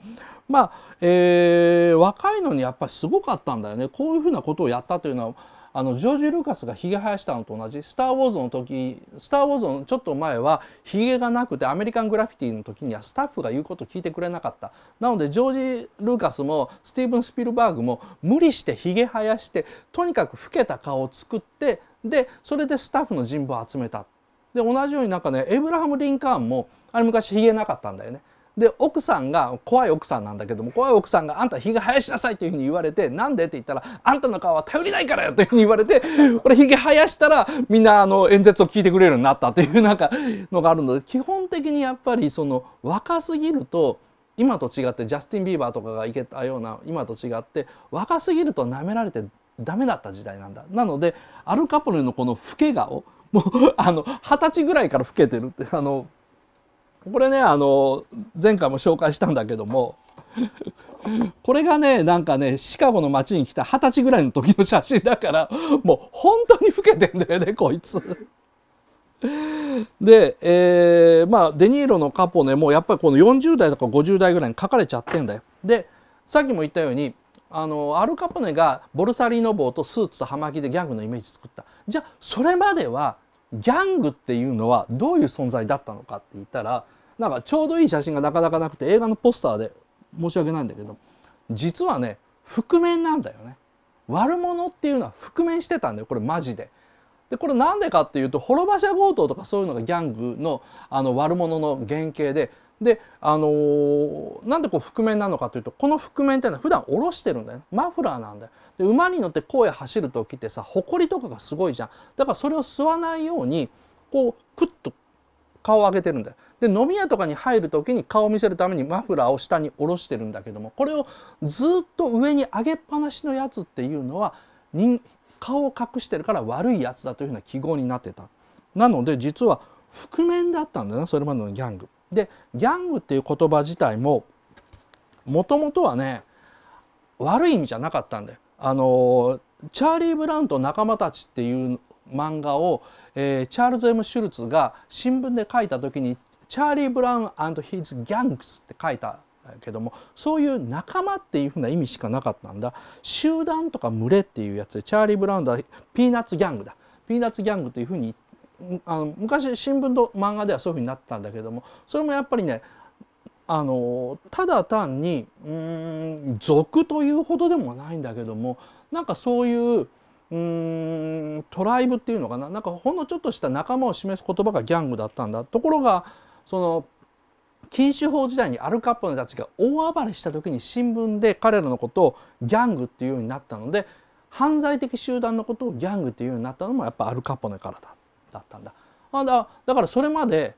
まあ、えー、若いのにやっぱりすごかったんだよねこういうふうなことをやったというのはあのジョージ・ルーカスがひげ生やしたのと同じ「スター・ウォーズ」の時「スター・ウォーズ」のちょっと前はひげがなくてアメリカン・グラフィティの時にはスタッフが言うこと聞いてくれなかったなのでジョージ・ルーカスもスティーブン・スピルバーグも無理してひげ生やしてとにかく老けた顔を作ってでそれでスタッフの人望を集めたで同じようになんかねエブラハム・リンカーンもあれ昔ひげなかったんだよね。で奥さんが怖い奥さんなんだけども怖い奥さんが「あんたひげ生やしなさい」というふうに言われて「なんで?」って言ったら「あんたの顔は頼りないからよ」というふうに言われて俺ひげ生やしたらみんなあの演説を聞いてくれるようになったというなんかのがあるので基本的にやっぱりその若すぎると今と違ってジャスティン・ビーバーとかがいけたような今と違って若すぎると舐められてダメだった時代なんだ。なのでアルカポネのこの老け顔もうあの二十歳ぐらいから老けてるってあのこれねあの前回も紹介したんだけども これがねなんかねシカゴの街に来た二十歳ぐらいの時の写真だからもう本当に老けてんだよねこいつ。で、えー、まあデニーロのカポネもやっぱりこの40代とか50代ぐらいに書かれちゃってんだよ。でさっきも言ったようにあのアル・カポネがボルサリーノ帽とスーツと葉巻でギャングのイメージ作ったじゃあそれまではギャングっていうのはどういう存在だったのかって言ったらなんかちょうどいい写真がなかなかなくて映画のポスターで申し訳ないんだけど実はね覆面なんだよね悪者っていうのは覆面してたんだよこれマジで。でこれなんでかっていうと滅場者強盗とかそういうのがギャングのあの悪者の原型でであのー、なんでこう覆面なのかというとこの覆面っていうのは普段下ろしてるんだよ、ね、マフラーなんだよで馬に乗って公園走る時ってさほこりとかがすごいじゃんだからそれを吸わないようにこうクッと顔を上げてるんだよで飲み屋とかに入る時に顔を見せるためにマフラーを下に下ろしてるんだけどもこれをずっと上に上げっぱなしのやつっていうのは人顔を隠してるから悪いやつだというふうな記号になってた。なので実は覆面だったんだよねそれまでのギャング。でギャングっていう言葉自体ももともとはね悪い意味じゃなかったんであのチャーリー・ブラウンと仲間たちっていう漫画を、えー、チャールズ・ M・ シュルツが新聞で書いた時に「チャーリー・ブラウンヒーズギャングスって書いたけどもそういう仲間っていうふうな意味しかなかったんだ集団とか群れっていうやつでチャーリー・ブラウンだピーナッツ・ギャングだピーナッツ・ギャングというふうに言っあの昔新聞と漫画ではそういうふうになったんだけどもそれもやっぱりねあのただ単にうん俗というほどでもないんだけどもなんかそういううんトライブっていうのかななんかほんのちょっとした仲間を示す言葉がギャングだったんだところがその禁酒法時代にアルカッポネたちが大暴れした時に新聞で彼らのことをギャングっていうようになったので犯罪的集団のことをギャングっていうようになったのもやっぱアルカッポネからだだったんだあだだからそれまで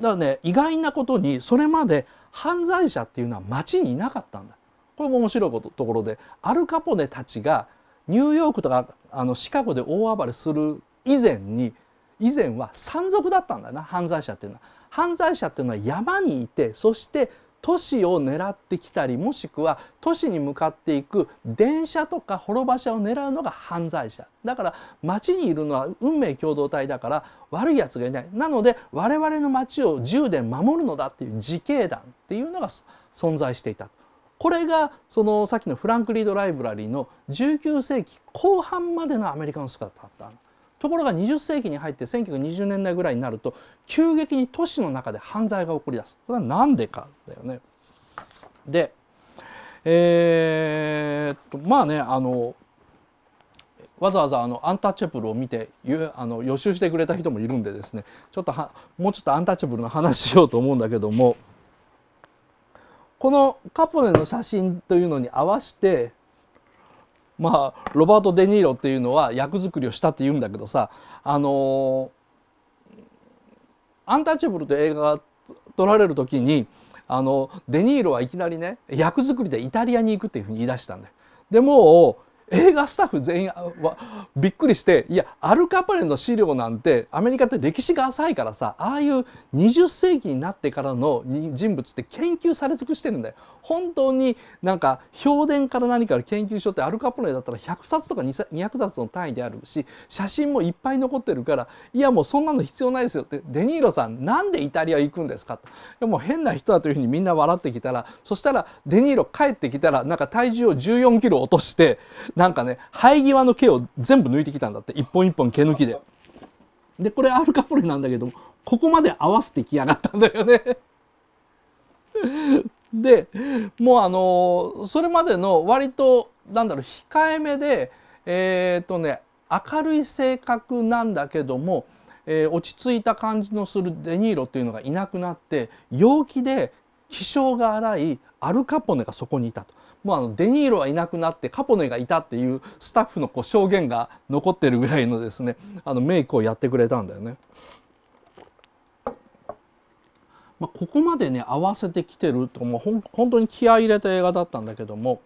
だね意外なことにそれまで犯罪者っていうのは街にいなかったんだこれも面白いことところでアルカポネたちがニューヨークとかあのシカゴで大暴れする以前に以前は山賊だったんだな犯罪者っていうのは。犯罪者っていうのは山にいてそして都市を狙ってきたりもしくは都市に向かっていく電車とか滅場車を狙うのが犯罪者だから町にいるのは運命共同体だから悪いやつがいないなので我々の町を銃で守るのだっていう自警団っていうのが存在していたこれがそのさっきのフランク・リード・ライブラリーの19世紀後半までのアメリカの姿だった。ところが20世紀に入って1920年代ぐらいになると急激に都市の中で犯罪が起こり出すこれは何でかだよね。でえー、っとまあねあのわざわざあのアンタッチャブルを見てあの予習してくれた人もいるんでですねちょっとはもうちょっとアンタッチャブルの話しようと思うんだけどもこのカポネの写真というのに合わせてまあロバート・デ・ニーロっていうのは役作りをしたって言うんだけどさあのアンタッチャブル」という映画が撮られる時にあのデ・ニーロはいきなりね役作りでイタリアに行くっていうふうに言い出したんだよ。でも映画スタッフ全員はびっくりしていやアルカプレの資料なんてアメリカって歴史が浅いからさああいう20世紀になってからの人物って研究され尽くしてるんだよ。本当になんか評伝から何から研究所ってアルカポネだったら100冊とか200冊の単位であるし写真もいっぱい残ってるからいやもうそんなの必要ないですよってデニーロさんなんでイタリア行くんですかともう変な人だというふうにみんな笑ってきたらそしたらデニーロ帰ってきたらなんか体重を14キロ落としてなんかね生え際の毛を全部抜いてきたんだって一本一本毛抜きででこれアルカポレなんだけどここまで合わせてきやがったんだよね でもうあのそれまでの割となんだろう控えめでえー、っとね明るい性格なんだけども、えー、落ち着いた感じのするデニーロっていうのがいなくなって陽気で気性が荒いアル・カポネがそこにいたと。もうあのデニーロはいなくなってカポネがいたっていうスタッフのこう証言が残ってるぐらいのですねあのメイクをやってくれたんだよね。まあ、ここまでね合わせてきてるともうほん本当に気合い入れた映画だったんだけども、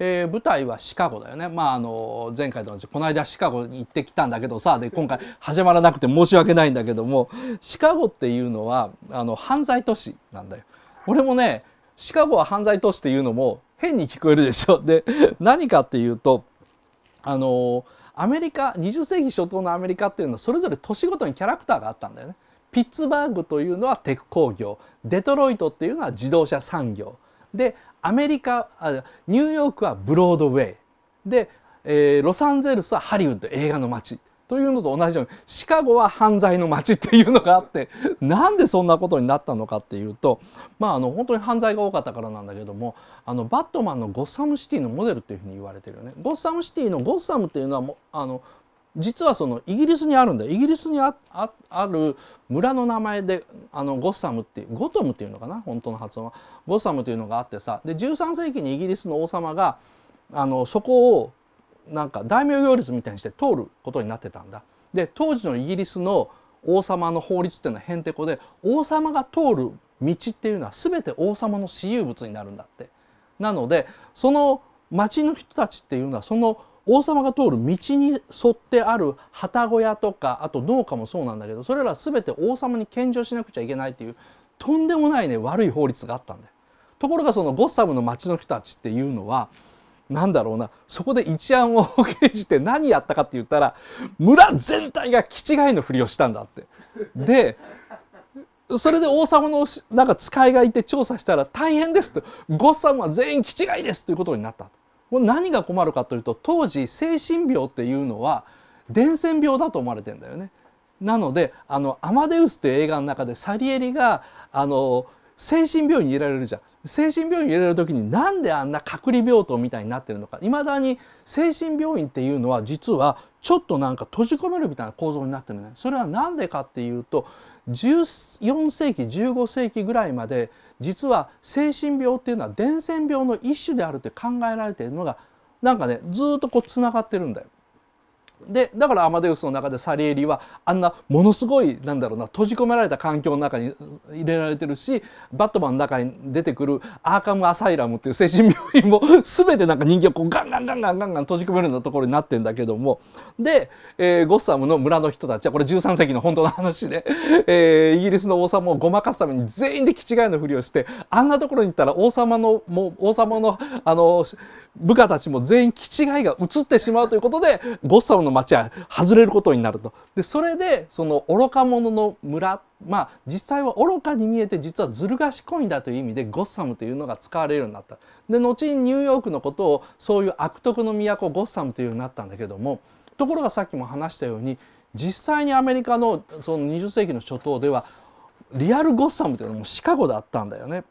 えー、舞台はシカゴだよね、まあ、あの前回と同じこの間シカゴに行ってきたんだけどさで今回始まらなくて申し訳ないんだけどもシカゴっていうのはあの犯罪都市なんだよ。俺もねシカゴは犯罪都市っていうのも変に聞こえるでしょ。で何かっていうとあのアメリカ20世紀初頭のアメリカっていうのはそれぞれ都市ごとにキャラクターがあったんだよね。ピッツバーグというのは鉄鋼業デトロイトっていうのは自動車産業でアメリカニューヨークはブロードウェイで、えー、ロサンゼルスはハリウッド映画の街というのと同じようにシカゴは犯罪の街っていうのがあって なんでそんなことになったのかっていうと、まあ、あの本当に犯罪が多かったからなんだけどもあのバットマンのゴッサムシティのモデルっていうふうに言われてるよね。ゴッサムシティのゴッサムっていうのはもあの実はそのイギリスにあるんだイギリスにある村の名前であのゴッサムってゴトムっていうのかな本当の発音はゴッサムというのがあってさで13世紀にイギリスの王様があのそこをなんか大名行列みたいにして通ることになってたんだ。で当時のイギリスの王様の法律っていうのはへんてこで王様が通る道っていうのは全て王様の私有物になるんだって。なのでその町の人たちっていうのはその王様が通る道に沿ってある旗小屋とかあと農家もそうなんだけどそれら全て王様に献上しなくちゃいけないっていうとんでもないね悪い法律があったんだよ。ところがそのゴッサムの町の人たちっていうのはなんだろうなそこで一案を 掲示て何やったかって言ったら村全体が気違いのふりをしたんだって。でそれで王様のなんか使いがいて調査したら大変ですとゴッサムは全員気違いですということになったこれ何が困るかというと当時精神病っていうのは伝染病だと思われてんだよねなのであのアマデウスって映画の中でサリエリがあの精神病院に入れられるじゃん精神病院にいられる時になんであんな隔離病棟みたいになってるのかいまだに精神病院っていうのは実はちょっとなんか閉じ込めるみたいな構造になってるねそれは何でかっていうと14世紀15世紀ぐらいまで実は精神病っていうのは伝染病の一種であるって考えられているのがなんかねずっとこうつながってるんだよ。でだからアマデウスの中でサリエリはあんなものすごいなんだろうな閉じ込められた環境の中に入れられてるしバットマンの中に出てくるアーカム・アサイラムっていう精神病院も全てなんか人間をこうガンガンガンガンガンガン閉じ込めるようなところになってんだけどもで、えー、ゴッサムの村の人たちはこれ13世紀の本当の話で、えー、イギリスの王様をごまかすために全員で気違いのふりをしてあんなところに行ったら王様のもう王様のあの部下たちも全員気違いが移ってしまうということでゴッサムの町は外れることになるとでそれでその愚か者の村まあ実際は愚かに見えて実はずる賢いんだという意味でゴッサムというのが使われるようになったで後にニューヨークのことをそういう悪徳の都ゴッサムというようになったんだけどもところがさっきも話したように実際にアメリカのその20世紀の初頭ではリアルゴッサムというのもシカゴだったんだよね。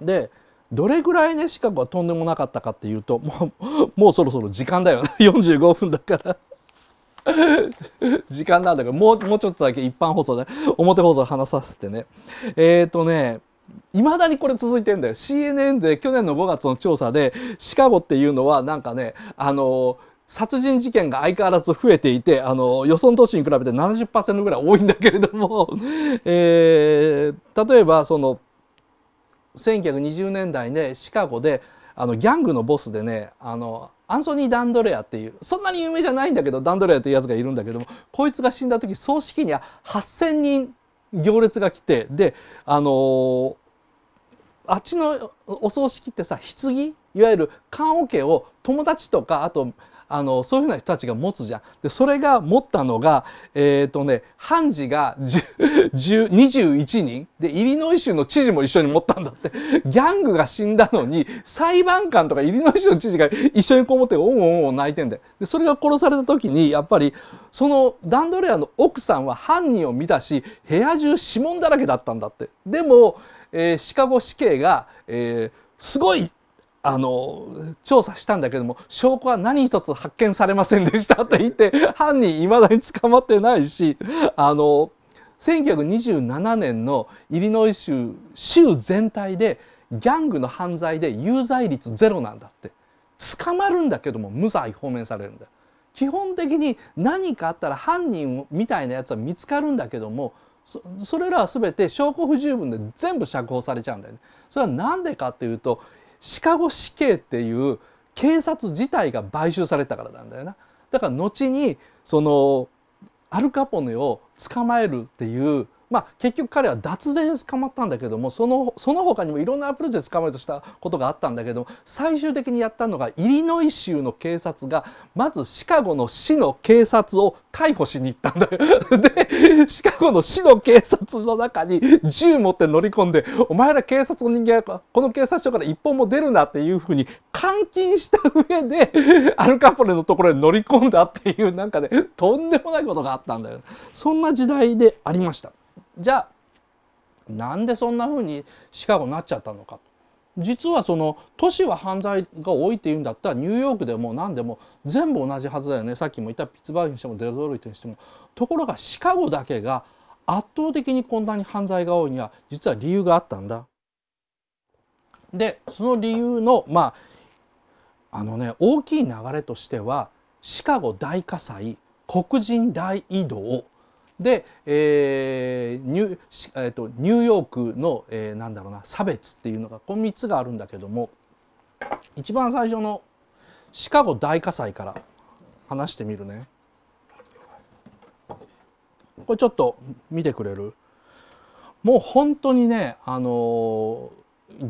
でどれぐらいねシカゴはとんでもなかったかっていうともうもうそろそろ時間だよ45 分だから時間なんだけどもうもうちょっとだけ一般放送で表放送話させてねえっ、ー、とねいまだにこれ続いてんだよ CNN で去年の5月の調査でシカゴっていうのはなんかねあの殺人事件が相変わらず増えていてあの予想都市に比べて70%ぐらい多いんだけれども、えー、例えばその1920年代ねシカゴであのギャングのボスでねあのアンソニー・ダンドレアっていうそんなに有名じゃないんだけどダンドレアというやつがいるんだけどもこいつが死んだ時葬式には8,000人行列が来てであのー、あっちのお葬式ってさ棺いわゆる棺桶を友達とかあとあのそういうふうな人たちが持つじゃん。でそれが持ったのがえっ、ー、とね判事が21人でイリノイ州の知事も一緒に持ったんだってギャングが死んだのに裁判官とかイリノイ州の知事が一緒にこう持っておんおんおん泣いてんででそれが殺された時にやっぱりそのダンドレアの奥さんは犯人を見たし部屋中指紋だらけだったんだって。でも、えー、シカゴ死刑が、えー、すごいあの調査したんだけども証拠は何一つ発見されませんでしたって言って犯人いまだに捕まってないしあの1927年のイリノイ州州全体でギャングの犯罪で有罪率ゼロなんだって捕まるんだけども無罪放免されるんだ基本的に何かあったら犯人みたいなやつは見つかるんだけどもそれらは全て証拠不十分で全部釈放されちゃうんだよね。それは何でかっていうとシカゴ死刑っていう警察自体が買収されたからなんだよな。だから後にそのアルカポネを捕まえるっていうまあ、結局彼は脱税で捕まったんだけどもそのその他にもいろんなアプローチで捕まるとしたことがあったんだけど最終的にやったのがイリノイ州の警察がまずシカゴの市の警察を逮捕しに行ったんだよ。でシカゴの市の警察の中に銃持って乗り込んでお前ら警察の人間がこの警察署から一本も出るなっていうふうに監禁した上で アルカポレのところに乗り込んだっていうなんかねとんでもないことがあったんだよ。そんな時代でありました。じゃあなんでそんな風にシカゴになっちゃったのか実はその都市は犯罪が多いっていうんだったらニューヨークでも何でも全部同じはずだよねさっきも言ったピッツバーグにしてもデトロイトにしてもところがシカゴだけが圧倒的にこんなに犯罪が多いには実は理由があったんだ。でその理由のまああのね大きい流れとしてはシカゴ大火災黒人大移動で、えーニュえーと、ニューヨークの、えー、なんだろうな差別っていうのがこの3つがあるんだけども一番最初のシカゴ大火災から話してみるね。これちょっと見てくれるもう本当にね、あのー、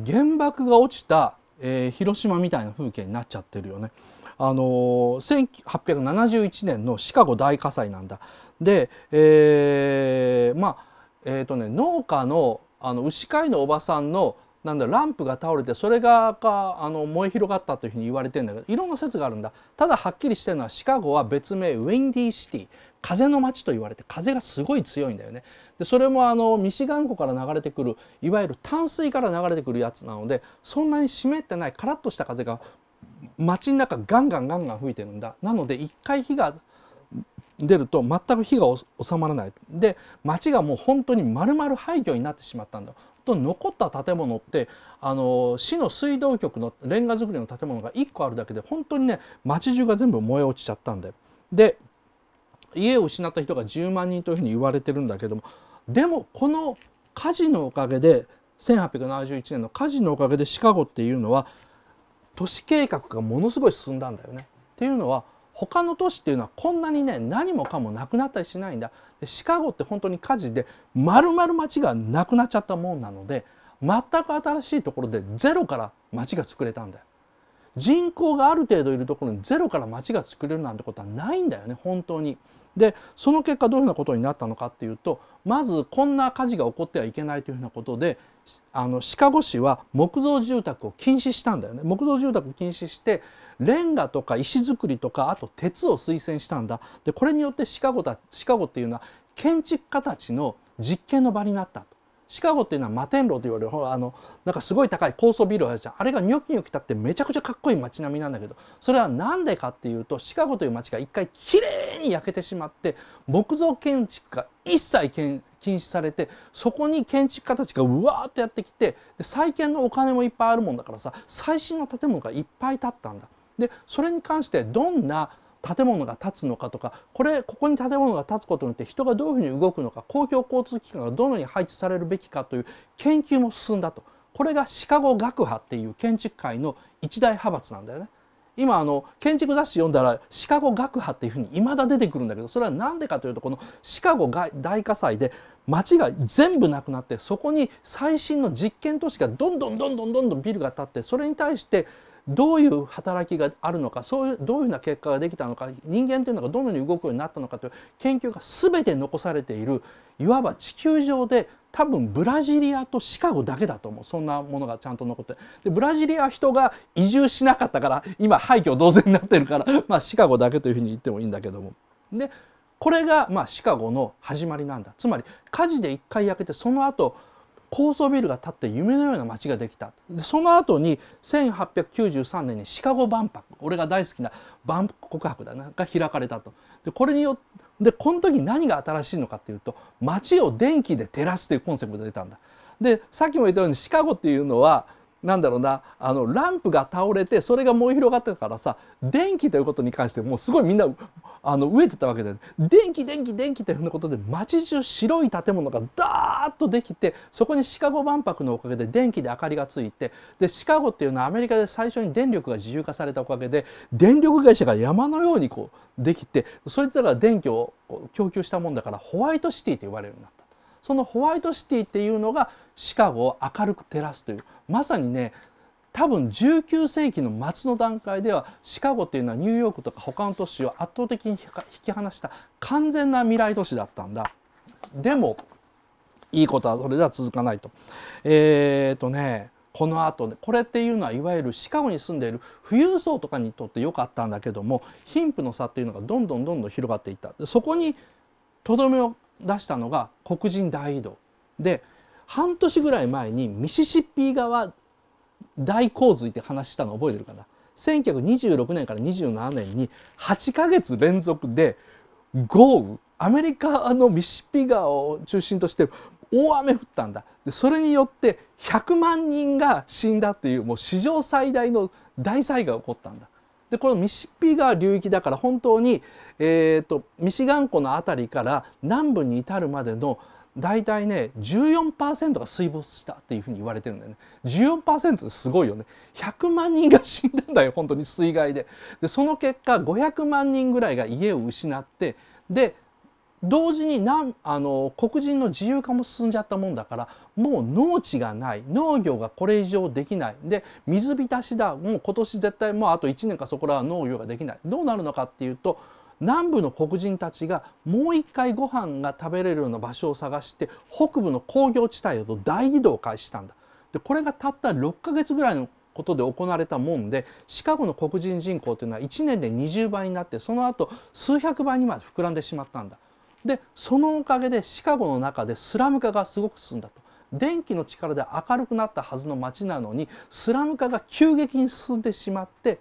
原爆が落ちた、えー、広島みたいな風景になっちゃってるよね。あの1871年のシカゴ大火災なんだ。で、えー、まあえっ、ー、とね農家のあの牛飼いのおばさんのなんだランプが倒れてそれがかあの燃え広がったというふうに言われてるんだけどいろんな説があるんだただはっきりしてるのはシカゴは別名ウィンディーシティ風の街と言われて風がすごい強いんだよねでそれもあのミシガン湖から流れてくるいわゆる淡水から流れてくるやつなのでそんなに湿ってないカラッとした風が街の中ガンガンガンガン吹いてるんだなので一回火が出ると全く火が収まらないで街がもう本当に丸々廃墟になってしまったんだと残った建物ってあの市の水道局のレンガ造りの建物が1個あるだけで本当にね街中が全部燃え落ちちゃったんでで家を失った人が10万人というふうに言われてるんだけどもでもこの火事のおかげで1871年の火事のおかげでシカゴっていうのは都市計画がものすごい進んだんだよね。っていうのは他の都市っていうのはこんなにね何もかもなくなったりしないんだでシカゴって本当に火事で丸々町がなくなっちゃったもんなので全く新しいところでゼロから町が作れたんだよ人口がある程度いるところにゼロから町が作れるなんてことはないんだよね本当にでその結果どういうふうなことになったのかっていうとまずこんな火事が起こってはいけないというふうなことであのシカゴ市は木造住宅を禁止したんだよね木造住宅を禁止してレンガとか石造りとかあと鉄を推薦したんだでこれによってシカゴだシカゴっていうのは建築家たちの実験の場になったと。シカゴっていうのは摩天楼と言われるあのなんかすごい高い高層ビルあるじゃんあれがニョキニョキ立ってめちゃくちゃかっこいい街並みなんだけどそれは何でかっていうとシカゴという街が一回きれいに焼けてしまって木造建築が一切禁止されてそこに建築家たちがうわーっとやってきてで再建のお金もいっぱいあるもんだからさ最新の建物がいっぱい建ったんだ。でそれに関してどんな建物が建つのかとかこれここに建物が建つことによって人がどういうふうに動くのか公共交通機関がどのように配置されるべきかという研究も進んだとこれがシカゴ学派っていう建築界の一大派閥なんだよね。今あの建築雑誌読んだらシカゴ学派っていうふうにいまだ出てくるんだけどそれは何でかというとこのシカゴ大火災で街が全部なくなってそこに最新の実験都市がどんどんどんどんどんどんビルが建ってそれに対してどういう働きがあるのかそういうどういうふうな結果ができたのか人間というのがどのように動くようになったのかという研究が全て残されているいわば地球上で多分ブラジリアとシカゴだけだと思うそんなものがちゃんと残ってでブラジリアは人が移住しなかったから今廃墟同然になってるから、まあ、シカゴだけというふうに言ってもいいんだけども。でこれがまあシカゴの始まりなんだつまり火事で1回焼けてその後高層ビルが建って夢のような街ができたでその後に1893年にシカゴ万博俺が大好きな万博告白だなが開かれたとでこれによでこの時何が新しいのかっていうと街を電気で照らすというコンセプトが出たんだでさっきも言ったようにシカゴっていうのはなんだろうなあのランプが倒れてそれが燃え広がってたからさ電気ということに関してもうすごいみんなあの飢えてたわけで電気電気電気というふうなことで街中白い建物がダーッとできてそこにシカゴ万博のおかげで電気で明かりがついてでシカゴっていうのはアメリカで最初に電力が自由化されたおかげで電力会社が山のようにこうできてそいつらが電気を供給したもんだからホワイトシティと呼ばれるようになった。そのホワイトシティっていうのがシカゴを明るく照らすというまさにね多分19世紀の末の段階ではシカゴっていうのはニューヨークとか他の都市を圧倒的に引き離した完全な未来都市だったんだ。でもいいことはそれでは続かないと。えー、とねこの後ねこれっていうのはいわゆるシカゴに住んでいる富裕層とかにとって良かったんだけども貧富の差っていうのがどんどんどんどん広がっていった。でそこにとどめを出したのが黒人大移動で半年ぐらい前にミシシッピ川大洪水って話したの覚えてるかな1926年から27年に8ヶ月連続で豪雨アメリカのミシシッピ川を中心として大雨降ったんだでそれによって100万人が死んだっていうもう史上最大の大災害が起こったんだでこのミシッピ川流域だから本当に、えーと、ミシガン湖の辺りから南部に至るまでの大体ね14%が水没したっていうふうに言われてるんだよね14%ってすごいよね100万人が死んだんだよ本当に水害ででその結果500万人ぐらいが家を失ってで同時になあの黒人の自由化も進んじゃったもんだからもう農地がない農業がこれ以上できないで水浸しだもう今年絶対もうあと1年かそこらは農業ができないどうなるのかっていうと南部の黒人たちがもう一回ご飯が食べれるような場所を探して北部の工業地帯へと大移動を開始したんだ。でこれがたった6か月ぐらいのことで行われたもんでシカゴの黒人人口というのは1年で20倍になってその後数百倍にまで膨らんでしまったんだ。でそのおかげでシカゴの中でスラム化がすごく進んだと電気の力で明るくなったはずの街なのにスラム化が急激に進んでしまって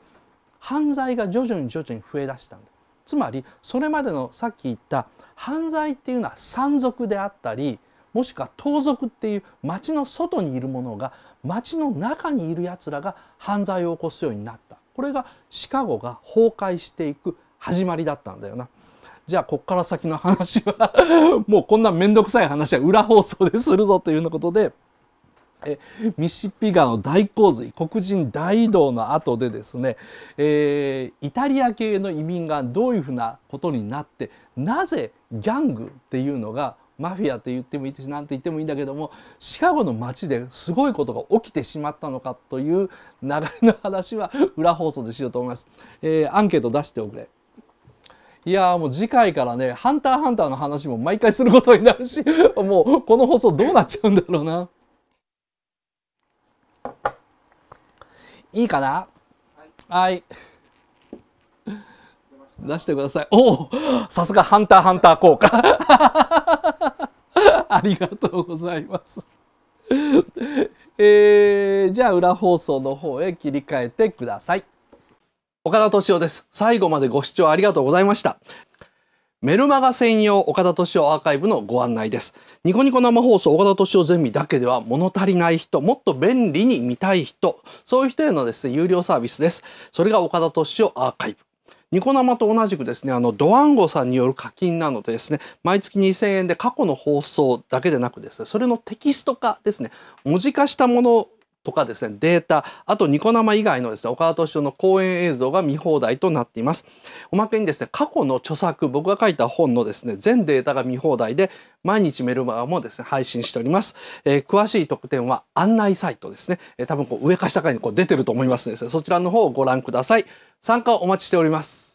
犯罪が徐々に徐々に増えだしたんだつまりそれまでのさっき言った犯罪っていうのは山賊であったりもしくは盗賊っていう町の外にいるものが町の中にいるやつらが犯罪を起こすようになったこれがシカゴが崩壊していく始まりだったんだよな。じゃあこっから先の話は もうこんな面倒くさい話は裏放送でするぞというようなことでえミシッピ川の大洪水黒人大移動の後でですね、えー、イタリア系の移民がどういうふうなことになってなぜギャングっていうのがマフィアって言ってもいいし何て言ってもいいんだけどもシカゴの街ですごいことが起きてしまったのかという流れの話は裏放送でしようと思います。えー、アンケート出しておくれいやーもう次回からね、ハンターハンターの話も毎回することになるし、もうこの放送どうなっちゃうんだろうな。いいかなはい。出してください。おおさすがハンターハンター効果。ありがとうございます。えー、じゃあ裏放送の方へ切り替えてください。岡田敏夫です。最後までご視聴ありがとうございました。メルマガ専用岡田敏夫アーカイブのご案内です。ニコニコ生放送岡田敏夫ゼミだけでは物足りない人、もっと便利に見たい人、そういう人へのですね、有料サービスです。それが岡田敏夫アーカイブ。ニコ生と同じくですね、あの、ドワンゴさんによる課金なのでですね、毎月2000円で過去の放送だけでなくですね、それのテキスト化ですね、文字化したものとかですね、データ、あとニコ生以外のですね、岡田敏夫の講演映像が見放題となっています。おまけにですね、過去の著作、僕が書いた本のですね、全データが見放題で、毎日メルマガもですね、配信しております。えー、詳しい特典は案内サイトですね。えー、多分こう上か下かにこう出てると思いますので、ね、そちらの方をご覧ください。参加をお待ちしております。